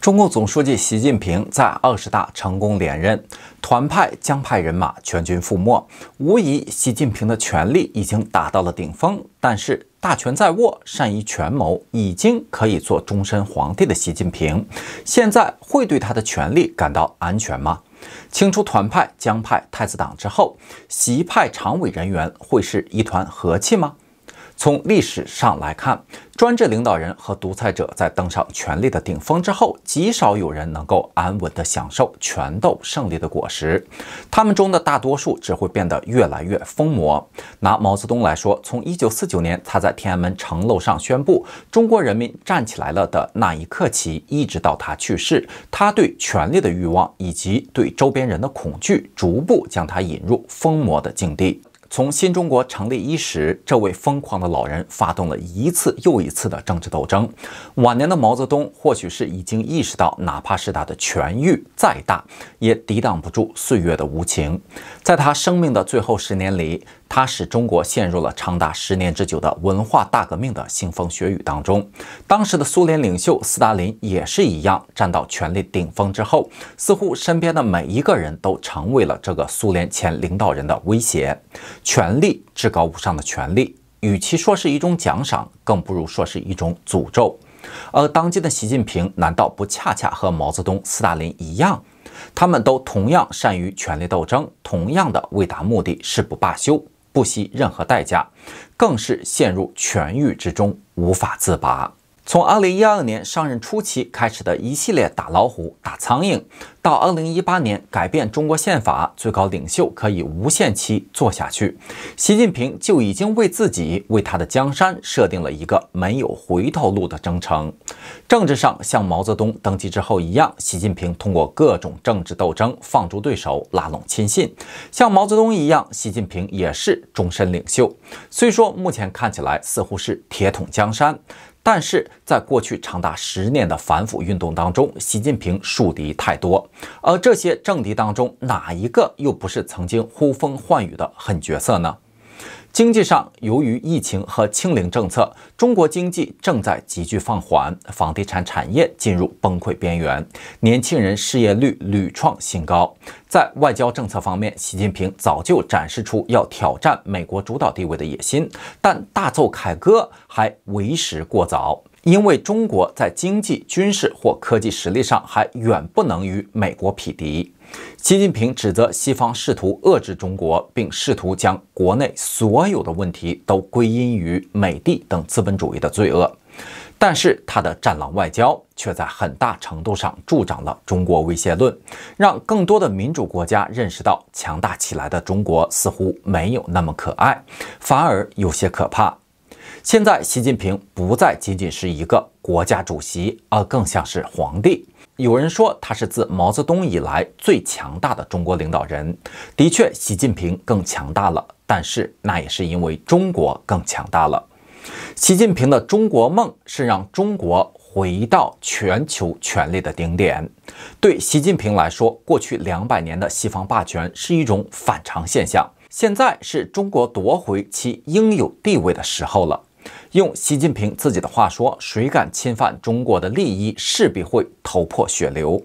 中共总书记习近平在二十大成功连任，团派将派人马全军覆没，无疑习近平的权力已经达到了顶峰。但是大权在握，善于权谋，已经可以做终身皇帝的习近平，现在会对他的权力感到安全吗？清除团派江派太子党之后，习派常委人员会是一团和气吗？从历史上来看，专制领导人和独裁者在登上权力的顶峰之后，极少有人能够安稳地享受权斗胜利的果实。他们中的大多数只会变得越来越疯魔。拿毛泽东来说，从一九四九年他在天安门城楼上宣布中国人民站起来了的那一刻起，一直到他去世，他对权力的欲望以及对周边人的恐惧，逐步将他引入疯魔的境地。从新中国成立伊始，这位疯狂的老人发动了一次又一次的政治斗争。晚年的毛泽东或许是已经意识到，哪怕是他的权欲再大，也抵挡不住岁月的无情。在他生命的最后十年里，他使中国陷入了长达十年之久的文化大革命的腥风血雨当中。当时的苏联领袖斯大林也是一样，站到权力顶峰之后，似乎身边的每一个人都成为了这个苏联前领导人的威胁。权力至高无上的权力，与其说是一种奖赏，更不如说是一种诅咒。而当今的习近平，难道不恰恰和毛泽东、斯大林一样？他们都同样善于权力斗争，同样的为达目的誓不罢休，不惜任何代价，更是陷入权欲之中无法自拔。从二零一二年上任初期开始的一系列打老虎、打苍蝇，到二零一八年改变中国宪法，最高领袖可以无限期做下去，习近平就已经为自己、为他的江山设定了一个没有回头路的征程。政治上像毛泽东登基之后一样，习近平通过各种政治斗争放逐对手、拉拢亲信，像毛泽东一样，习近平也是终身领袖。虽说目前看起来似乎是铁桶江山。但是在过去长达十年的反腐运动当中，习近平树敌太多，而这些政敌当中，哪一个又不是曾经呼风唤雨的狠角色呢？经济上，由于疫情和清零政策，中国经济正在急剧放缓，房地产产业进入崩溃边缘，年轻人失业率屡创新高。在外交政策方面，习近平早就展示出要挑战美国主导地位的野心，但大奏凯歌还为时过早。因为中国在经济、军事或科技实力上还远不能与美国匹敌，习近平指责西方试图遏制中国，并试图将国内所有的问题都归因于美帝等资本主义的罪恶。但是，他的战狼外交却在很大程度上助长了中国威胁论，让更多的民主国家认识到，强大起来的中国似乎没有那么可爱，反而有些可怕。现在，习近平不再仅仅是一个国家主席，而更像是皇帝。有人说他是自毛泽东以来最强大的中国领导人。的确，习近平更强大了，但是那也是因为中国更强大了。习近平的中国梦是让中国回到全球权力的顶点。对习近平来说，过去两百年的西方霸权是一种反常现象，现在是中国夺回其应有地位的时候了。用习近平自己的话说：“谁敢侵犯中国的利益，势必会头破血流。”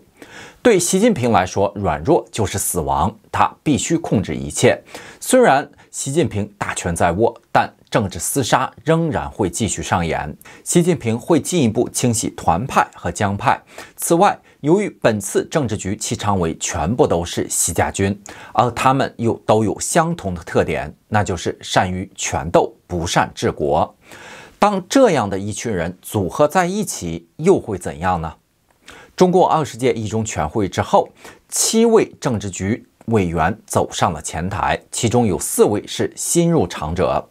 对习近平来说，软弱就是死亡，他必须控制一切。虽然习近平大权在握，但政治厮杀仍然会继续上演。习近平会进一步清洗团派和江派。此外，由于本次政治局七常委全部都是习家军，而他们又都有相同的特点，那就是善于权斗，不善治国。当这样的一群人组合在一起，又会怎样呢？中共二十届一中全会之后，七位政治局委员走上了前台，其中有四位是新入场者。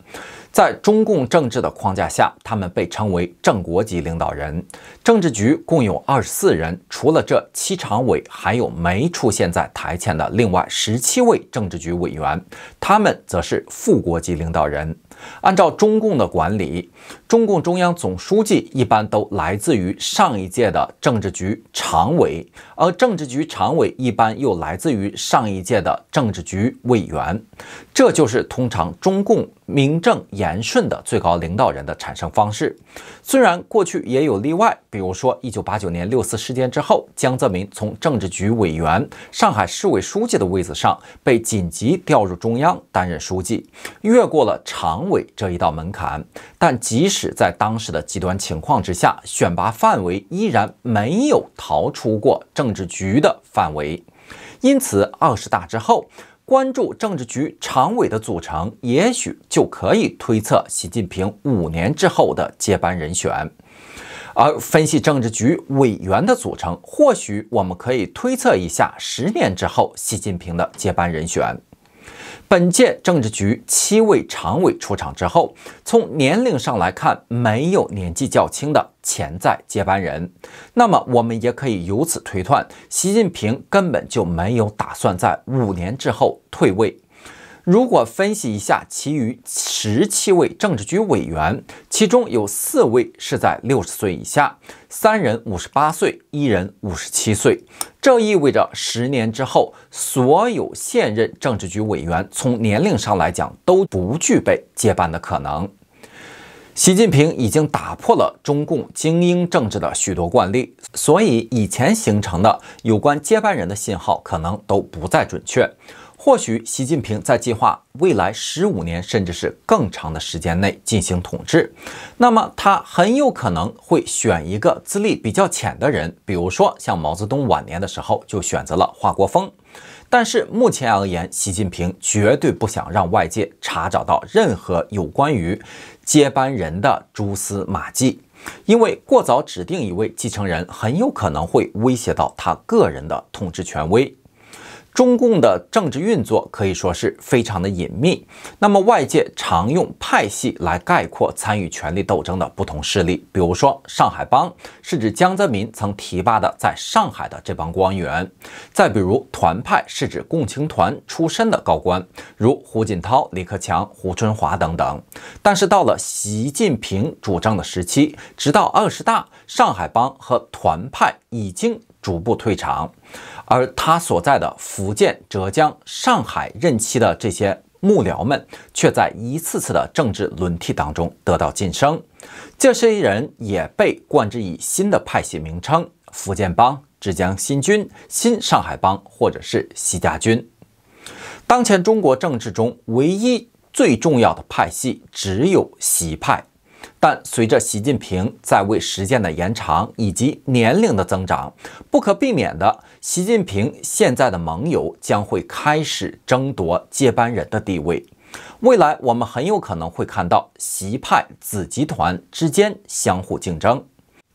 在中共政治的框架下，他们被称为正国级领导人。政治局共有二十四人，除了这七常委，还有没出现在台前的另外十七位政治局委员，他们则是副国级领导人。按照中共的管理，中共中央总书记一般都来自于上一届的政治局常委，而政治局常委一般又来自于上一届的政治局委员。这就是通常中共名正言。言顺的最高领导人的产生方式，虽然过去也有例外，比如说一九八九年六四事件之后，江泽民从政治局委员、上海市委书记的位子上被紧急调入中央担任书记，越过了常委这一道门槛。但即使在当时的极端情况之下，选拔范围依然没有逃出过政治局的范围。因此，二十大之后。关注政治局常委的组成，也许就可以推测习近平五年之后的接班人选；而分析政治局委员的组成，或许我们可以推测一下十年之后习近平的接班人选。本届政治局七位常委出场之后，从年龄上来看，没有年纪较轻的潜在接班人。那么，我们也可以由此推断，习近平根本就没有打算在五年之后退位。如果分析一下其余十七位政治局委员，其中有四位是在六十岁以下，三人五十八岁，一人五十七岁。这意味着十年之后，所有现任政治局委员从年龄上来讲都不具备接班的可能。习近平已经打破了中共精英政治的许多惯例，所以以前形成的有关接班人的信号可能都不再准确。或许习近平在计划未来十五年甚至是更长的时间内进行统治，那么他很有可能会选一个资历比较浅的人，比如说像毛泽东晚年的时候就选择了华国锋。但是目前而言，习近平绝对不想让外界查找到任何有关于接班人的蛛丝马迹，因为过早指定一位继承人很有可能会威胁到他个人的统治权威。中共的政治运作可以说是非常的隐秘。那么外界常用派系来概括参与权力斗争的不同势力，比如说上海帮是指江泽民曾提拔的在上海的这帮官员，再比如团派是指共青团出身的高官，如胡锦涛、李克强、胡春华等等。但是到了习近平主政的时期，直到二十大，上海帮和团派已经。逐步退场，而他所在的福建、浙江、上海任期的这些幕僚们，却在一次次的政治轮替当中得到晋升。这些人也被冠之以新的派系名称：福建帮、浙江新军、新上海帮，或者是西家军。当前中国政治中唯一最重要的派系，只有习派。但随着习近平在位时间的延长以及年龄的增长，不可避免的，习近平现在的盟友将会开始争夺接班人的地位。未来，我们很有可能会看到习派子集团之间相互竞争。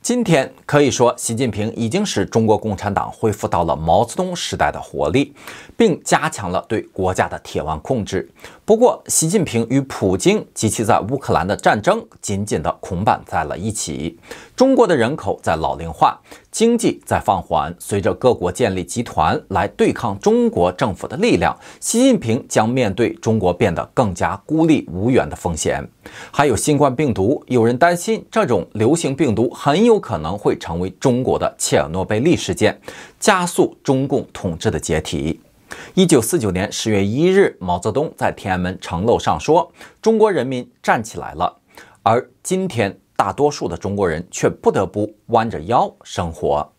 今天可以说，习近平已经使中国共产党恢复到了毛泽东时代的活力，并加强了对国家的铁腕控制。不过，习近平与普京及其在乌克兰的战争紧紧地捆绑在了一起。中国的人口在老龄化，经济在放缓。随着各国建立集团来对抗中国政府的力量，习近平将面对中国变得更加孤立无援的风险。还有新冠病毒，有人担心这种流行病毒很有可能会成为中国的切尔诺贝利事件，加速中共统治的解体。一九四九年十月一日，毛泽东在天安门城楼上说：“中国人民站起来了。”而今天。大多数的中国人却不得不弯着腰生活。